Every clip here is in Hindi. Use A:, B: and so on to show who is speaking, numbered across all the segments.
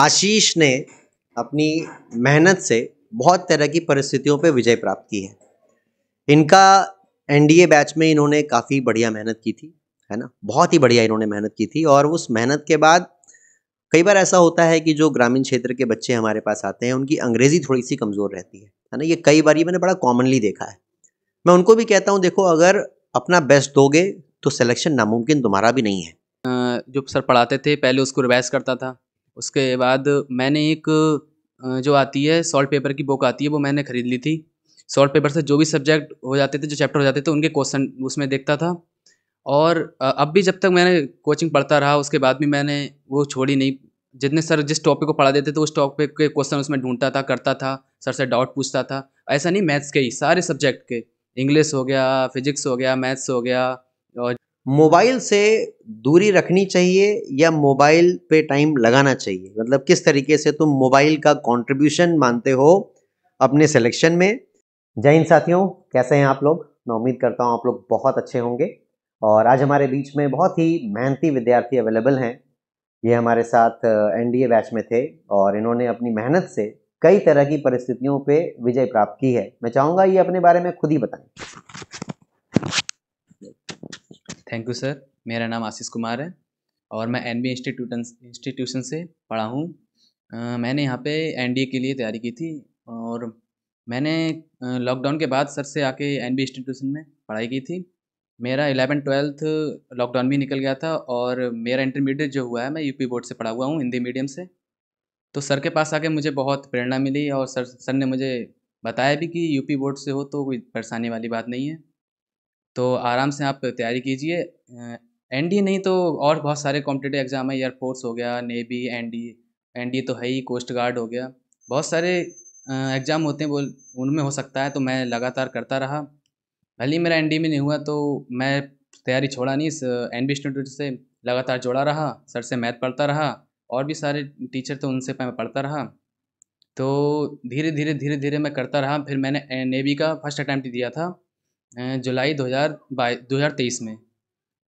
A: आशीष ने अपनी मेहनत से बहुत तरह की परिस्थितियों पे विजय प्राप्त की है इनका एनडीए बैच में इन्होंने काफ़ी बढ़िया मेहनत की थी है ना बहुत ही बढ़िया इन्होंने मेहनत की थी और उस मेहनत के बाद कई बार ऐसा होता है कि जो ग्रामीण क्षेत्र के बच्चे हमारे पास आते हैं उनकी अंग्रेज़ी थोड़ी सी कमज़ोर रहती है है ना ये कई बार ये मैंने बड़ा कॉमनली देखा है मैं उनको भी कहता हूँ देखो अगर अपना बेस्ट दोगे तो सिलेक्शन नामुमकिन तुम्हारा भी नहीं
B: है जो सर पढ़ाते थे पहले उसको रिवाइज करता था उसके बाद मैंने एक जो आती है सॉल्ट पेपर की बुक आती है वो मैंने ख़रीद ली थी सॉल्ट पेपर से जो भी सब्जेक्ट हो जाते थे जो चैप्टर हो जाते थे उनके क्वेश्चन उसमें देखता था और अब भी जब तक मैंने कोचिंग पढ़ता रहा उसके बाद भी मैंने वो छोड़ी नहीं जितने सर जिस टॉपिक को पढ़ा देते थे तो उस टॉपिक के क्वेश्चन उसमें ढूंढता था करता था सर से डाउट पूछता था ऐसा नहीं मैथ्स के ही सारे सब्जेक्ट के इंग्लिश हो गया फिजिक्स हो गया मैथ्स हो गया मोबाइल
A: से दूरी रखनी चाहिए या मोबाइल पे टाइम लगाना चाहिए मतलब किस तरीके से तुम मोबाइल का कंट्रीब्यूशन मानते हो अपने सिलेक्शन में जय हिंद साथियों कैसे हैं आप लोग मैं उम्मीद करता हूं आप लोग बहुत अच्छे होंगे और आज हमारे बीच में बहुत ही मेहनती विद्यार्थी अवेलेबल हैं ये हमारे साथ एन बैच में थे और इन्होंने अपनी मेहनत से कई तरह की परिस्थितियों पर विजय प्राप्त की है मैं चाहूँगा ये अपने बारे में खुद ही बताएं
B: थैंक यू सर मेरा नाम आशीष कुमार है और मैं एन बी इंस्टीट्यूशन से पढ़ा हूँ मैंने यहाँ पे एन के लिए तैयारी की थी और मैंने लॉकडाउन के बाद सर से आके एन बी इंस्टीट्यूशन में पढ़ाई की थी मेरा एलेवन ट्वेल्थ लॉकडाउन में निकल गया था और मेरा इंटरमीडिएट जो हुआ है मैं यूपी बोर्ड से पढ़ा हुआ हूँ हिंदी मीडियम से तो सर के पास आके मुझे बहुत प्रेरणा मिली और सर सर ने मुझे बताया भी कि यूपी बोर्ड से हो तो कोई परेशानी वाली बात नहीं है तो आराम से आप तैयारी कीजिए एन नहीं तो और बहुत सारे कॉम्पिटेटिव एग्ज़ाम है एयरफोर्स हो गया navy N D N D तो है ही कोस्ट गार्ड हो गया बहुत सारे एग्ज़ाम होते हैं वो उनमें हो सकता है तो मैं लगातार करता रहा भले ही मेरा एन में नहीं हुआ तो मैं तैयारी छोड़ा नहीं इस एन बी स्टूडेंट से लगातार जोड़ा रहा सर से मैथ पढ़ता रहा और भी सारे टीचर तो उनसे मैं पढ़ता रहा तो धीरे धीरे धीरे धीरे मैं करता रहा फिर मैंने नेवी का फर्स्ट अटैम्प्ट दिया था जुलाई दो हज़ार बाई दो हज़ार तेईस में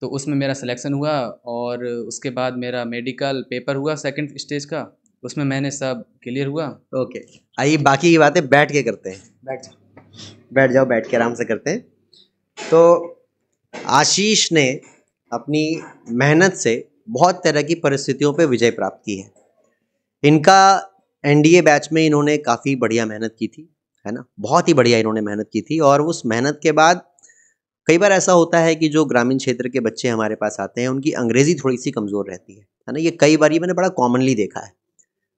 B: तो उसमें मेरा सिलेक्शन हुआ और उसके बाद मेरा मेडिकल पेपर हुआ सेकंड स्टेज का उसमें मैंने सब क्लियर हुआ ओके
A: आइए बाकी की बातें बैठ के करते हैं बैठ जाओ बैठ जाओ बैठ के आराम से करते हैं तो आशीष ने अपनी मेहनत से बहुत तरह की परिस्थितियों पे विजय प्राप्त की है इनका एनडीए बैच में इन्होंने काफ़ी बढ़िया मेहनत की थी है ना बहुत ही बढ़िया इन्होंने मेहनत की थी और उस मेहनत के बाद कई बार ऐसा होता है कि जो ग्रामीण क्षेत्र के बच्चे हमारे पास आते हैं उनकी अंग्रेज़ी थोड़ी सी कमज़ोर रहती है है ना ये कई बार ये मैंने बड़ा कॉमनली देखा है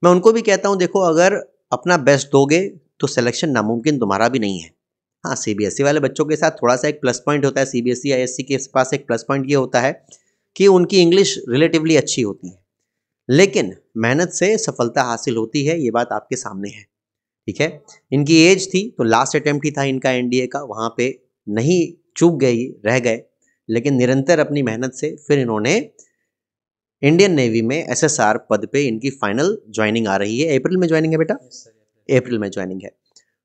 A: मैं उनको भी कहता हूँ देखो अगर अपना बेस्ट दोगे तो सिलेक्शन नामुमकिन तुम्हारा भी नहीं है हाँ सी e वाले बच्चों के साथ थोड़ा सा एक प्लस पॉइंट होता है सी बी एस आई के पास एक प्लस पॉइंट ये होता है कि उनकी इंग्लिश रिलेटिवली अच्छी होती है लेकिन मेहनत से सफलता हासिल होती है ये बात आपके सामने है ठीक है इनकी एज थी तो लास्ट अटेम्प्ट ही था इनका एनडीए का वहाँ पे नहीं चूक गई रह गए लेकिन निरंतर अपनी मेहनत से फिर इन्होंने इंडियन नेवी में एसएसआर पद पे इनकी फाइनल ज्वाइनिंग आ रही है अप्रैल में ज्वाइनिंग है बेटा अप्रैल में ज्वाइनिंग है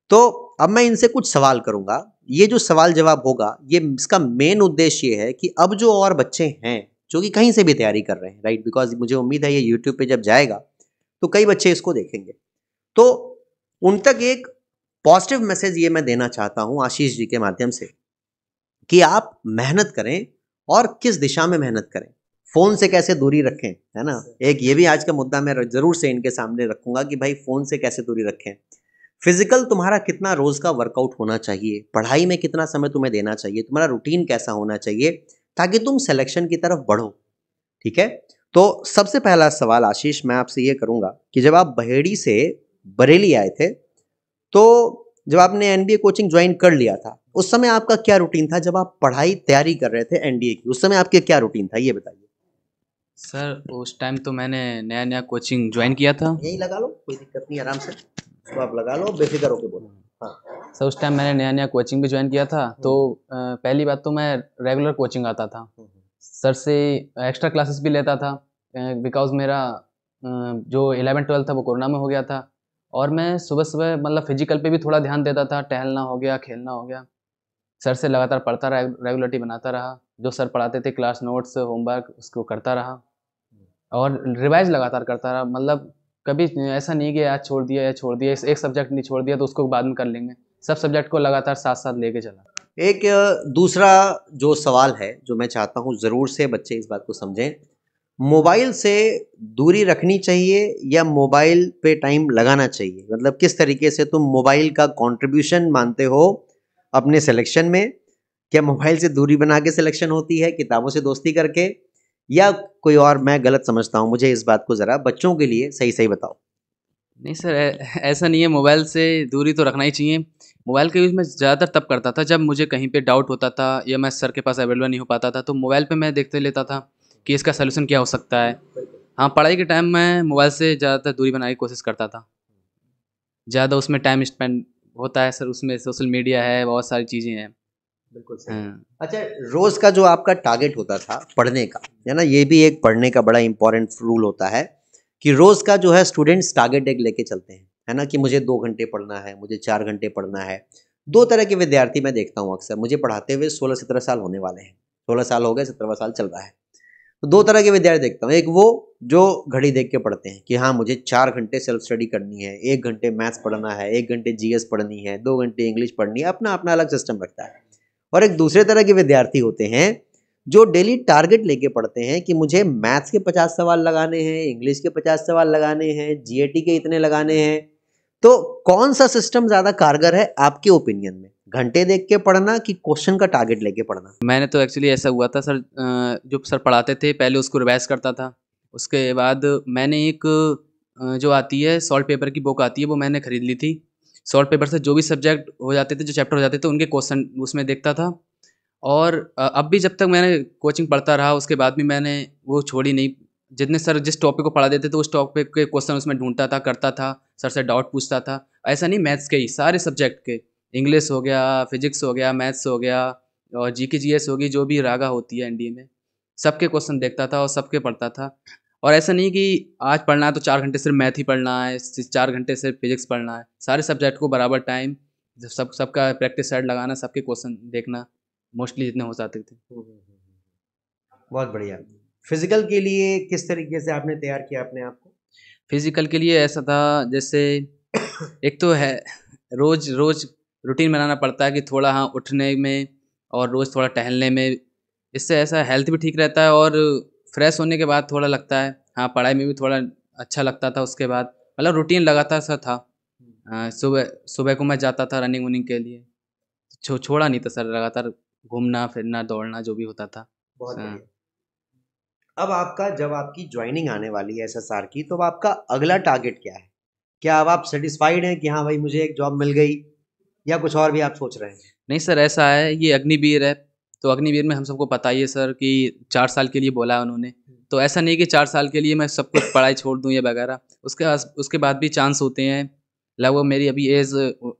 A: तो अब मैं इनसे कुछ सवाल करूंगा ये जो सवाल जवाब होगा ये इसका मेन उद्देश्य ये है कि अब जो और बच्चे हैं जो कि कहीं से भी तैयारी कर रहे हैं राइट बिकॉज मुझे उम्मीद है ये यूट्यूब पे जब जाएगा तो कई बच्चे इसको देखेंगे तो उन तक एक पॉजिटिव मैसेज ये मैं देना चाहता हूँ आशीष जी के माध्यम से कि आप मेहनत करें और किस दिशा में मेहनत करें फ़ोन से कैसे दूरी रखें है ना एक ये भी आज का मुद्दा मैं ज़रूर से इनके सामने रखूंगा कि भाई फ़ोन से कैसे दूरी रखें फिजिकल तुम्हारा कितना रोज़ का वर्कआउट होना चाहिए पढ़ाई में कितना समय तुम्हें देना चाहिए तुम्हारा रूटीन कैसा होना चाहिए ताकि तुम सिलेक्शन की तरफ बढ़ो ठीक है तो सबसे पहला सवाल आशीष मैं आपसे ये करूँगा कि जब आप बहेड़ी से बरेली आए थे तो जब आपने एनबीए कोचिंग ज्वाइन कर लिया था उस समय आपका क्या रूटीन था जब आप पढ़ाई तैयारी कर रहे थे एनडीए की उस समय आपके क्या रूटीन था ये बताइए
B: सर उस टाइम तो मैंने नया नया कोचिंग ज्वाइन किया था
A: यही लगा लो कोई दिक्कत नहीं आराम से तो आप लगा लो बेफिक्र होकर बोलो हाँ।
B: सर उस टाइम मैंने नया नया कोचिंग भी ज्वाइन किया था हम्म। तो पहली बात तो मैं रेगुलर कोचिंग आता था हम्म, हम्म। सर से एक्स्ट्रा क्लासेस भी लेता था बिकॉज मेरा जो इलेवन ट्वेल्थ था वो कोरोना में हो गया था और मैं सुबह सुबह मतलब फिजिकल पे भी थोड़ा ध्यान देता था टहलना हो गया खेलना हो गया सर से लगातार पढ़ता रहा रेगुलरिटी बनाता रहा जो सर पढ़ाते थे क्लास नोट्स होमवर्क उसको करता रहा और रिवाइज लगातार करता रहा मतलब कभी ऐसा नहीं कि आज छोड़ दिया या छोड़ दिया एक सब्जेक्ट नहीं छोड़ दिया तो उसको बाद में कर लेंगे सब सब्जेक्ट को लगातार साथ साथ लेके चला
A: एक दूसरा जो सवाल है जो मैं चाहता हूँ ज़रूर से बच्चे इस बात को समझें मोबाइल से दूरी रखनी चाहिए या मोबाइल पे टाइम लगाना चाहिए मतलब किस तरीके से तुम मोबाइल का कंट्रीब्यूशन मानते हो अपने सिलेक्शन में क्या मोबाइल से दूरी बना के सिलेक्शन होती है किताबों से दोस्ती करके या कोई और मैं गलत समझता हूँ मुझे इस बात को ज़रा बच्चों के लिए सही सही बताओ
B: नहीं सर ऐसा नहीं है मोबाइल से दूरी तो रखना ही चाहिए मोबाइल का यूज़ मैं ज़्यादातर तब करता था जब मुझे कहीं पे डाउट होता था या मैं सर के पास अवेलेबल नहीं हो पाता था तो मोबाइल पे मैं देखते लेता था कि इसका सलूशन क्या हो सकता है हाँ पढ़ाई के टाइम में मोबाइल से ज़्यादातर दूरी बनाने की कोशिश करता था ज़्यादा उसमें टाइम स्पेंड होता है सर उसमें सोशल मीडिया है बहुत सारी चीज़ें हैं बिल्कुल सही हाँ। अच्छा
A: रोज का जो आपका टारगेट होता था पढ़ने का है ना ये भी एक पढ़ने का बड़ा इंपॉर्टेंट रूल होता है कि रोज का जो है स्टूडेंट्स टारगेट एक लेके चलते हैं है ना कि मुझे दो घंटे पढ़ना है मुझे चार घंटे पढ़ना है दो तरह के विद्यार्थी मैं देखता हूँ अक्सर मुझे पढ़ाते हुए सोलह सत्रह साल होने वाले हैं सोलह साल हो गए सत्रहवा साल चल रहा है तो दो तरह के विद्यार्थी देखता हूँ एक वो जो घड़ी देख के पढ़ते हैं कि हाँ मुझे चार घंटे सेल्फ स्टडी करनी है एक घंटे मैथ्स पढ़ना है एक घंटे जीएस पढ़नी है दो घंटे इंग्लिश पढ़नी है अपना अपना अलग सिस्टम रखता है और एक दूसरे तरह के विद्यार्थी होते हैं जो डेली टारगेट लेके पढ़ते हैं कि मुझे मैथ्स के पचास सवाल लगाने हैं इंग्लिश के पचास सवाल लगाने हैं जी के इतने लगाने हैं तो कौन सा सिस्टम ज़्यादा कारगर है आपके ओपिनियन में घंटे देख के पढ़ना कि क्वेश्चन का टारगेट लेके पढ़ना
B: मैंने तो एक्चुअली ऐसा हुआ था सर जो सर पढ़ाते थे पहले उसको रिवाइज करता था उसके बाद मैंने एक जो आती है सॉल्ट पेपर की बुक आती है वो मैंने खरीद ली थी सॉल्ट पेपर से जो भी सब्जेक्ट हो जाते थे जो चैप्टर हो जाते थे उनके क्वेश्चन उसमें देखता था और अब भी जब तक मैंने कोचिंग पढ़ता रहा उसके बाद भी मैंने वो छोड़ी नहीं जितने सर जिस टॉपिक को पढ़ा देते थे उस टॉपिक के क्वेश्चन उसमें ढूंढता था करता था सर से डाउट पूछता था ऐसा नहीं मैथ्स के ही सारे सब्जेक्ट के इंग्लिश हो गया फिजिक्स हो गया मैथ्स हो गया और जी के जी एस होगी जो भी रागा होती है एनडीए में सबके क्वेश्चन देखता था और सबके पढ़ता था और ऐसा नहीं कि आज पढ़ना है तो चार घंटे सिर्फ मैथ ही पढ़ना है चार घंटे सिर्फ फिजिक्स पढ़ना है सारे सब्जेक्ट को बराबर टाइम सब सबका प्रैक्टिस सेट लगाना सबके क्वेश्चन देखना मोस्टली जितने हो जाते थे बहुत बढ़िया
A: फिजिकल के लिए किस तरीके से आपने तैयार किया अपने आप को
B: फिजिकल के लिए ऐसा था जैसे एक तो है रोज रोज रूटीन बनाना पड़ता है कि थोड़ा हाँ उठने में और रोज़ थोड़ा टहलने में इससे ऐसा हेल्थ भी ठीक रहता है और फ्रेश होने के बाद थोड़ा लगता है हाँ पढ़ाई में भी थोड़ा अच्छा लगता था उसके बाद मतलब रूटीन लगातार सा था हम्म। हाँ, सुबह सुबह को मैं जाता था रनिंग वनिंग के लिए छो, छोड़ा नहीं था सर लगातार घूमना फिरना दौड़ना जो भी होता था बहुत हाँ।
A: अब आपका जब आपकी ज्वाइनिंग आने वाली है एस की तो आपका
B: अगला टारगेट क्या है
A: क्या अब आप सेटिस्फाइड हैं कि हाँ भाई मुझे एक जॉब मिल गई या कुछ और भी आप
B: सोच रहे हैं नहीं सर ऐसा है ये अग्निवीर है तो अग्निवीर में हम सबको पता ही है सर कि चार साल के लिए बोला है उन्होंने तो ऐसा नहीं कि चार साल के लिए मैं सब कुछ पढ़ाई छोड़ दूँ या वगैरह उसके उसके बाद भी चांस होते हैं लगभग मेरी अभी एज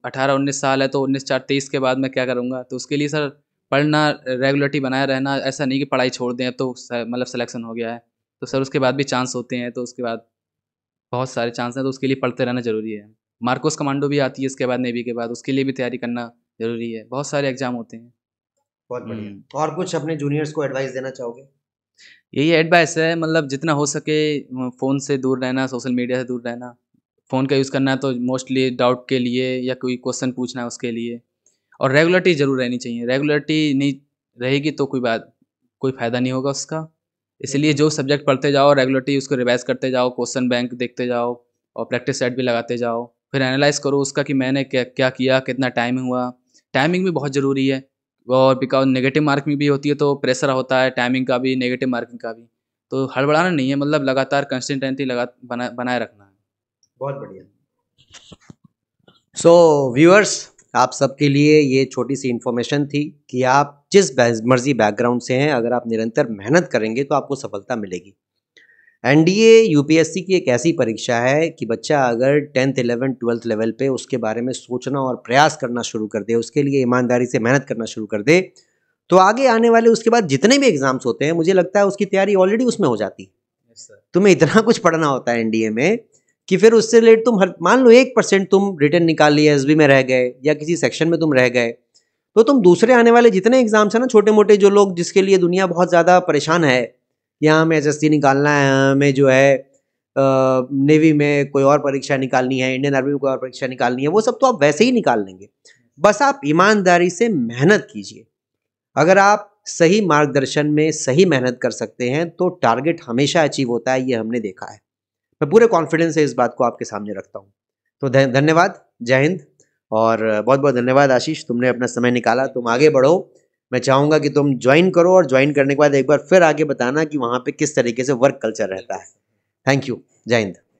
B: अठारह उन्नीस साल है तो उन्नीस चार तेईस के बाद मैं क्या करूँगा तो उसके लिए सर पढ़ना रेगुलरिटी बनाए रहना ऐसा नहीं कि पढ़ाई छोड़ दें तो मतलब सिलेक्शन हो गया है तो सर उसके बाद भी चांस होते हैं तो उसके बाद बहुत सारे चांस हैं तो उसके लिए पढ़ते रहना ज़रूरी है मार्कोस कमांडो भी आती है इसके बाद नेवी के बाद उसके लिए भी तैयारी करना ज़रूरी है बहुत सारे एग्जाम होते हैं बहुत बढ़िया
A: हम्म। और कुछ अपने जूनियर्स को एडवाइस देना चाहोगे
B: यही एडवाइस है मतलब जितना हो सके फ़ोन से दूर रहना सोशल मीडिया से दूर रहना फ़ोन का यूज़ करना तो मोस्टली डाउट के लिए या कोई क्वेश्चन पूछना है उसके लिए और रेगुलरिटी ज़रूर रहनी चाहिए रेगुलरिटी नहीं रहेगी तो कोई बात कोई फ़ायदा नहीं होगा उसका इसलिए जो सब्जेक्ट पढ़ते जाओ रेगुलरिटी उसको रिवाइज करते जाओ क्वेश्चन बैंक देखते जाओ और प्रैक्टिस सेट भी लगाते जाओ फिर एनालाइज करो उसका कि मैंने क्या क्या किया कितना टाइम हुआ टाइमिंग भी बहुत ज़रूरी है और बिकॉज नेगेटिव मार्किंग भी होती है तो प्रेशर होता है टाइमिंग का भी नेगेटिव मार्किंग का भी तो हड़बड़ाना नहीं है मतलब लगातार कंसिस्टेंटली लगा बना बनाए रखना है
A: बहुत बढ़िया सो so, व्यूअर्स आप सबके लिए ये छोटी सी इन्फॉर्मेशन थी कि आप जिस मर्जी बैकग्राउंड से हैं अगर आप निरंतर मेहनत करेंगे तो आपको सफलता मिलेगी एनडीए यूपीएससी की एक ऐसी परीक्षा है कि बच्चा अगर टेंथ इलेवेंथ ट्वेल्थ लेवल पे उसके बारे में सोचना और प्रयास करना शुरू कर दे उसके लिए ईमानदारी से मेहनत करना शुरू कर दे तो आगे आने वाले उसके बाद जितने भी एग्जाम्स होते हैं मुझे लगता है उसकी तैयारी ऑलरेडी उसमें हो जाती है तुम्हें इतना कुछ पढ़ना होता है एनडीए में कि फिर उससे रिलेटेड तुम हर मान लो एक परसेंट तुम रिटर्न निकाल लिए एस में रह गए या किसी सेक्शन में तुम रह गए तो तुम दूसरे आने वाले जितने एग्जाम्स हैं ना छोटे मोटे जो लोग जिसके लिए दुनिया बहुत ज़्यादा परेशान है या हमें एस निकालना है हमें जो है नेवी में कोई और परीक्षा निकालनी है इंडियन आर्मी में कोई और परीक्षा निकालनी है वो सब तो आप वैसे ही निकाल लेंगे बस आप ईमानदारी से मेहनत कीजिए अगर आप सही मार्गदर्शन में सही मेहनत कर सकते हैं तो टारगेट हमेशा अचीव होता है ये हमने देखा है मैं पूरे कॉन्फिडेंस से इस बात को आपके सामने रखता हूँ तो धन्यवाद जय हिंद और बहुत बहुत धन्यवाद आशीष तुमने अपना समय निकाला तुम आगे बढ़ो मैं चाहूँगा कि तुम ज्वाइन करो और ज्वाइन करने के बाद एक बार फिर आगे बताना कि वहाँ पे किस तरीके से वर्क कल्चर रहता है थैंक यू जय हिंद